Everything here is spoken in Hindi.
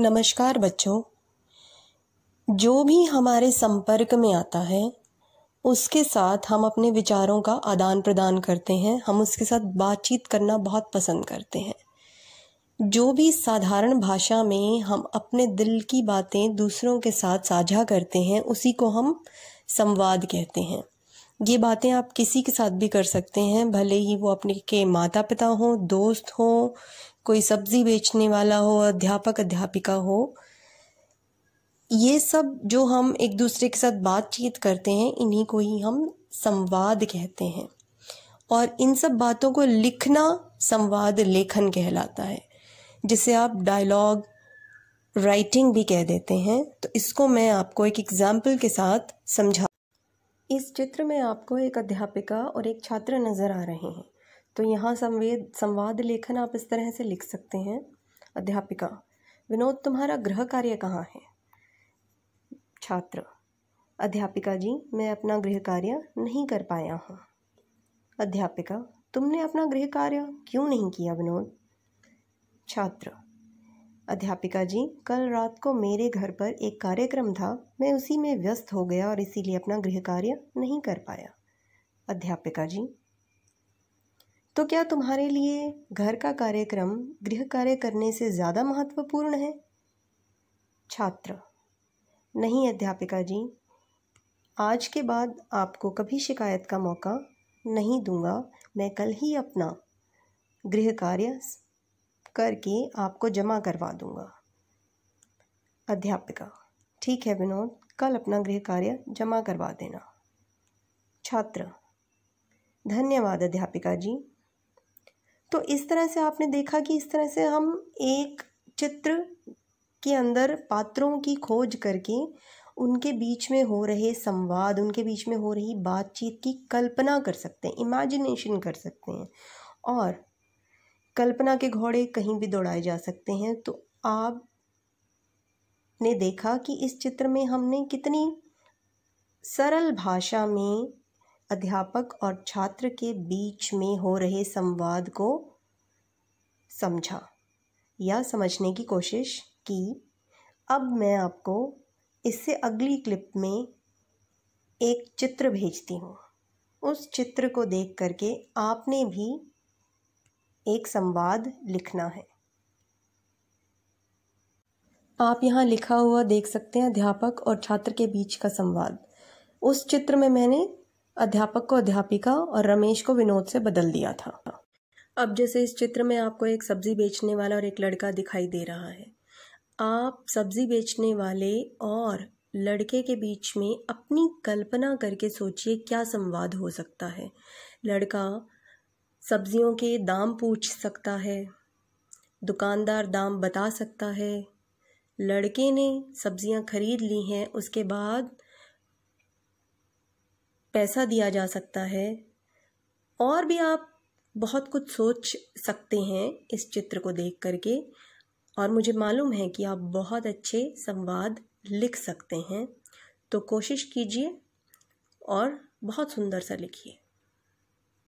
नमस्कार बच्चों जो भी हमारे संपर्क में आता है उसके साथ हम अपने विचारों का आदान प्रदान करते हैं हम उसके साथ बातचीत करना बहुत पसंद करते हैं जो भी साधारण भाषा में हम अपने दिल की बातें दूसरों के साथ साझा करते हैं उसी को हम संवाद कहते हैं ये बातें आप किसी के साथ भी कर सकते हैं भले ही वो अपने के माता पिता हो दोस्त हो कोई सब्जी बेचने वाला हो अध्यापक अध्यापिका हो ये सब जो हम एक दूसरे के साथ बातचीत करते हैं इन्हीं को ही हम संवाद कहते हैं और इन सब बातों को लिखना संवाद लेखन कहलाता है जिसे आप डायलॉग राइटिंग भी कह देते हैं तो इसको मैं आपको एक एग्जाम्पल के साथ समझा इस चित्र में आपको एक अध्यापिका और एक छात्र नज़र आ रहे हैं तो यहाँ संवेद संवाद लेखन आप इस तरह से लिख सकते हैं अध्यापिका विनोद तुम्हारा गृह कार्य कहाँ है छात्र अध्यापिका जी मैं अपना गृह कार्य नहीं कर पाया हूँ अध्यापिका तुमने अपना गृह कार्य क्यों नहीं किया विनोद छात्र अध्यापिका जी कल रात को मेरे घर पर एक कार्यक्रम था मैं उसी में व्यस्त हो गया और इसीलिए अपना गृह कार्य नहीं कर पाया अध्यापिका जी तो क्या तुम्हारे लिए घर का कार्यक्रम गृह कार्य करने से ज़्यादा महत्वपूर्ण है छात्र नहीं अध्यापिका जी आज के बाद आपको कभी शिकायत का मौका नहीं दूंगा मैं कल ही अपना गृह कार्य करके आपको जमा करवा दूंगा अध्यापिका ठीक है विनोद कल अपना गृह कार्य जमा करवा देना छात्र धन्यवाद अध्यापिका जी तो इस तरह से आपने देखा कि इस तरह से हम एक चित्र के अंदर पात्रों की खोज करके उनके बीच में हो रहे संवाद उनके बीच में हो रही बातचीत की कल्पना कर सकते हैं इमेजिनेशन कर सकते हैं और कल्पना के घोड़े कहीं भी दौड़ाए जा सकते हैं तो आप ने देखा कि इस चित्र में हमने कितनी सरल भाषा में अध्यापक और छात्र के बीच में हो रहे संवाद को समझा या समझने की कोशिश की अब मैं आपको इससे अगली क्लिप में एक चित्र भेजती हूँ उस चित्र को देख करके आपने भी एक संवाद लिखना है आप यहाँ लिखा हुआ देख सकते हैं अध्यापक और छात्र के बीच का संवाद उस चित्र में मैंने अध्यापक को अध्यापिका और रमेश को विनोद से बदल दिया था अब जैसे इस चित्र में आपको एक सब्जी बेचने वाला और एक लड़का दिखाई दे रहा है आप सब्जी बेचने वाले और लड़के के बीच में अपनी कल्पना करके सोचिए क्या संवाद हो सकता है लड़का सब्जियों के दाम पूछ सकता है दुकानदार दाम बता सकता है लड़के ने सब्जियां खरीद ली हैं उसके बाद पैसा दिया जा सकता है और भी आप बहुत कुछ सोच सकते हैं इस चित्र को देख करके और मुझे मालूम है कि आप बहुत अच्छे संवाद लिख सकते हैं तो कोशिश कीजिए और बहुत सुंदर सा लिखिए